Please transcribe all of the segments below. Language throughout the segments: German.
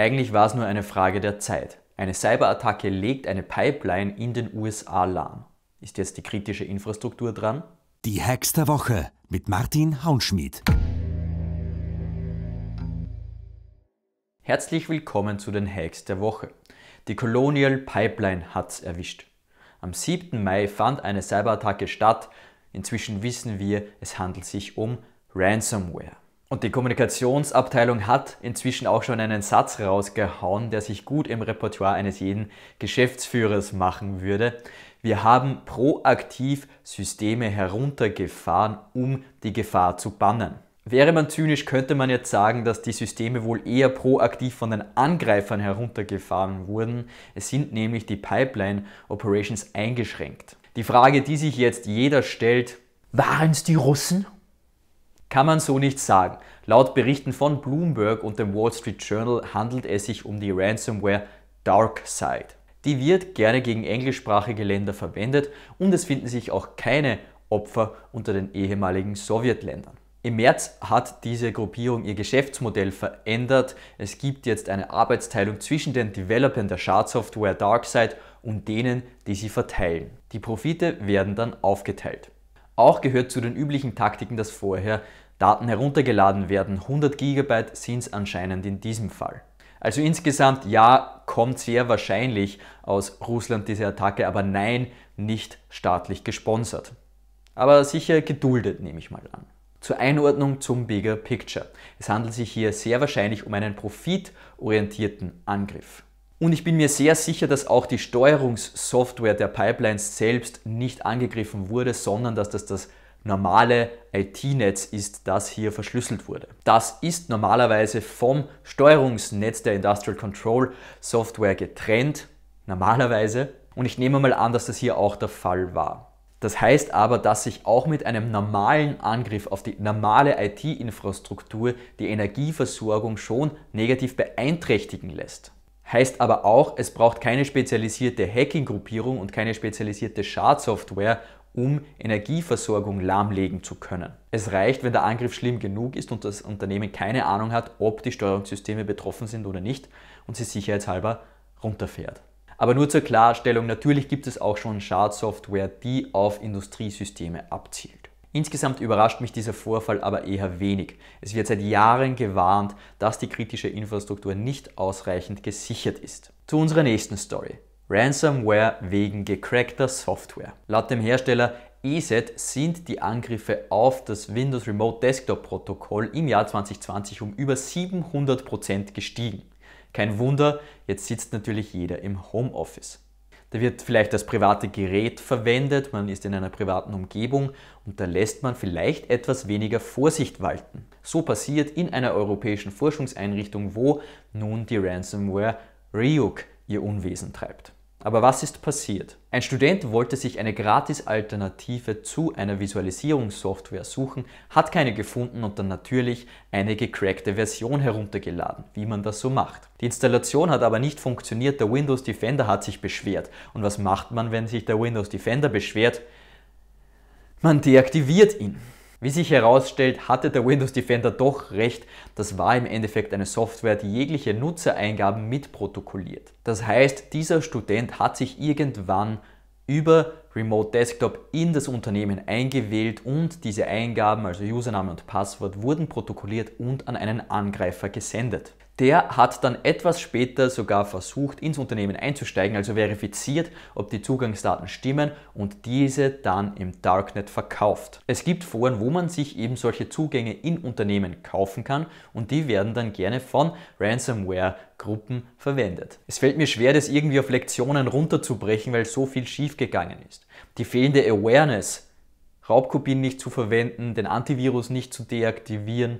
Eigentlich war es nur eine Frage der Zeit. Eine Cyberattacke legt eine Pipeline in den USA lahm. Ist jetzt die kritische Infrastruktur dran? Die Hacks der Woche mit Martin Haunschmidt. Herzlich willkommen zu den Hacks der Woche. Die Colonial Pipeline hat's erwischt. Am 7. Mai fand eine Cyberattacke statt. Inzwischen wissen wir, es handelt sich um Ransomware. Und die Kommunikationsabteilung hat inzwischen auch schon einen Satz rausgehauen, der sich gut im Repertoire eines jeden Geschäftsführers machen würde. Wir haben proaktiv Systeme heruntergefahren, um die Gefahr zu bannen. Wäre man zynisch, könnte man jetzt sagen, dass die Systeme wohl eher proaktiv von den Angreifern heruntergefahren wurden. Es sind nämlich die Pipeline Operations eingeschränkt. Die Frage, die sich jetzt jeder stellt, waren es die Russen kann man so nicht sagen. Laut Berichten von Bloomberg und dem Wall Street Journal handelt es sich um die Ransomware DarkSide. Die wird gerne gegen englischsprachige Länder verwendet und es finden sich auch keine Opfer unter den ehemaligen Sowjetländern. Im März hat diese Gruppierung ihr Geschäftsmodell verändert. Es gibt jetzt eine Arbeitsteilung zwischen den Developern der Schadsoftware DarkSide und denen, die sie verteilen. Die Profite werden dann aufgeteilt. Auch gehört zu den üblichen Taktiken, dass vorher Daten heruntergeladen werden. 100 GB sind es anscheinend in diesem Fall. Also insgesamt, ja, kommt sehr wahrscheinlich aus Russland diese Attacke, aber nein, nicht staatlich gesponsert. Aber sicher geduldet, nehme ich mal an. Zur Einordnung zum Bigger Picture. Es handelt sich hier sehr wahrscheinlich um einen profitorientierten Angriff. Und ich bin mir sehr sicher, dass auch die Steuerungssoftware der Pipelines selbst nicht angegriffen wurde, sondern dass das das normale IT-Netz ist, das hier verschlüsselt wurde. Das ist normalerweise vom Steuerungsnetz der Industrial Control Software getrennt, normalerweise. Und ich nehme mal an, dass das hier auch der Fall war. Das heißt aber, dass sich auch mit einem normalen Angriff auf die normale IT-Infrastruktur die Energieversorgung schon negativ beeinträchtigen lässt. Heißt aber auch, es braucht keine spezialisierte Hacking-Gruppierung und keine spezialisierte Schadsoftware, um Energieversorgung lahmlegen zu können. Es reicht, wenn der Angriff schlimm genug ist und das Unternehmen keine Ahnung hat, ob die Steuerungssysteme betroffen sind oder nicht und sie sicherheitshalber runterfährt. Aber nur zur Klarstellung, natürlich gibt es auch schon Schadsoftware, die auf Industriesysteme abzielt. Insgesamt überrascht mich dieser Vorfall aber eher wenig. Es wird seit Jahren gewarnt, dass die kritische Infrastruktur nicht ausreichend gesichert ist. Zu unserer nächsten Story. Ransomware wegen gecrackter Software. Laut dem Hersteller EZ sind die Angriffe auf das Windows Remote Desktop Protokoll im Jahr 2020 um über 700% Prozent gestiegen. Kein Wunder, jetzt sitzt natürlich jeder im Homeoffice. Da wird vielleicht das private Gerät verwendet, man ist in einer privaten Umgebung und da lässt man vielleicht etwas weniger Vorsicht walten. So passiert in einer europäischen Forschungseinrichtung, wo nun die Ransomware Ryuk ihr Unwesen treibt. Aber was ist passiert? Ein Student wollte sich eine Gratis-Alternative zu einer Visualisierungssoftware suchen, hat keine gefunden und dann natürlich eine gecrackte Version heruntergeladen, wie man das so macht. Die Installation hat aber nicht funktioniert, der Windows Defender hat sich beschwert. Und was macht man, wenn sich der Windows Defender beschwert? Man deaktiviert ihn. Wie sich herausstellt, hatte der Windows Defender doch recht, das war im Endeffekt eine Software, die jegliche Nutzereingaben mitprotokolliert. Das heißt, dieser Student hat sich irgendwann über Remote Desktop in das Unternehmen eingewählt und diese Eingaben, also Username und Passwort, wurden protokolliert und an einen Angreifer gesendet der hat dann etwas später sogar versucht, ins Unternehmen einzusteigen, also verifiziert, ob die Zugangsdaten stimmen und diese dann im Darknet verkauft. Es gibt Foren, wo man sich eben solche Zugänge in Unternehmen kaufen kann und die werden dann gerne von Ransomware Gruppen verwendet. Es fällt mir schwer, das irgendwie auf Lektionen runterzubrechen, weil so viel schiefgegangen ist. Die fehlende Awareness, Raubkopien nicht zu verwenden, den Antivirus nicht zu deaktivieren,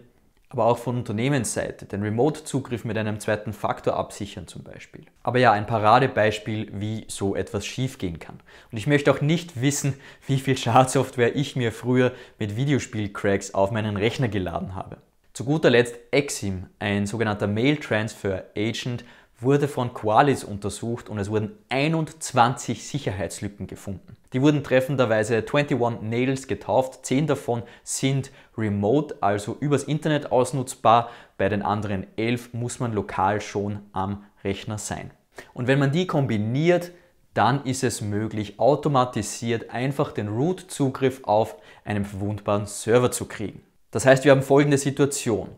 aber auch von Unternehmensseite, den Remote-Zugriff mit einem zweiten Faktor absichern zum Beispiel. Aber ja, ein Paradebeispiel, wie so etwas schiefgehen kann. Und ich möchte auch nicht wissen, wie viel Schadsoftware ich mir früher mit Videospiel-Cracks auf meinen Rechner geladen habe. Zu guter Letzt Exim, ein sogenannter Mail Transfer Agent, wurde von Qualis untersucht und es wurden 21 Sicherheitslücken gefunden. Die wurden treffenderweise 21 Nails getauft, 10 davon sind remote, also übers Internet ausnutzbar, bei den anderen 11 muss man lokal schon am Rechner sein. Und wenn man die kombiniert, dann ist es möglich, automatisiert einfach den Root-Zugriff auf einen verwundbaren Server zu kriegen. Das heißt, wir haben folgende Situation.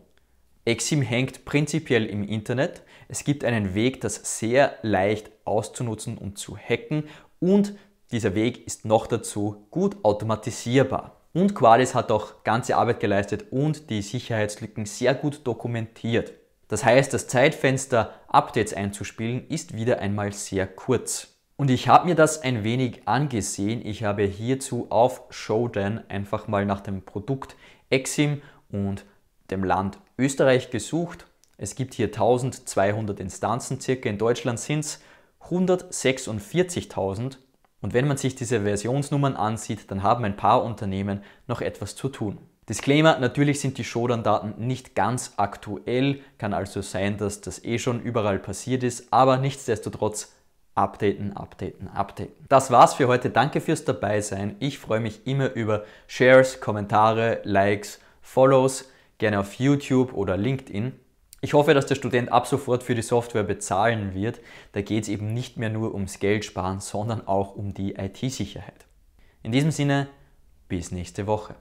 Exim hängt prinzipiell im Internet. Es gibt einen Weg, das sehr leicht auszunutzen und zu hacken und dieser Weg ist noch dazu gut automatisierbar. Und Qualys hat auch ganze Arbeit geleistet und die Sicherheitslücken sehr gut dokumentiert. Das heißt, das Zeitfenster, Updates einzuspielen, ist wieder einmal sehr kurz. Und ich habe mir das ein wenig angesehen. Ich habe hierzu auf Showdown einfach mal nach dem Produkt Exim und dem Land Österreich gesucht. Es gibt hier 1200 Instanzen, circa in Deutschland sind es 146.000. Und wenn man sich diese Versionsnummern ansieht, dann haben ein paar Unternehmen noch etwas zu tun. Disclaimer, natürlich sind die Shodan-Daten nicht ganz aktuell, kann also sein, dass das eh schon überall passiert ist, aber nichtsdestotrotz updaten, updaten, updaten. Das war's für heute, danke fürs Dabeisein. Ich freue mich immer über Shares, Kommentare, Likes, Follows gerne auf YouTube oder LinkedIn. Ich hoffe, dass der Student ab sofort für die Software bezahlen wird. Da geht es eben nicht mehr nur ums Geld sparen, sondern auch um die IT-Sicherheit. In diesem Sinne, bis nächste Woche.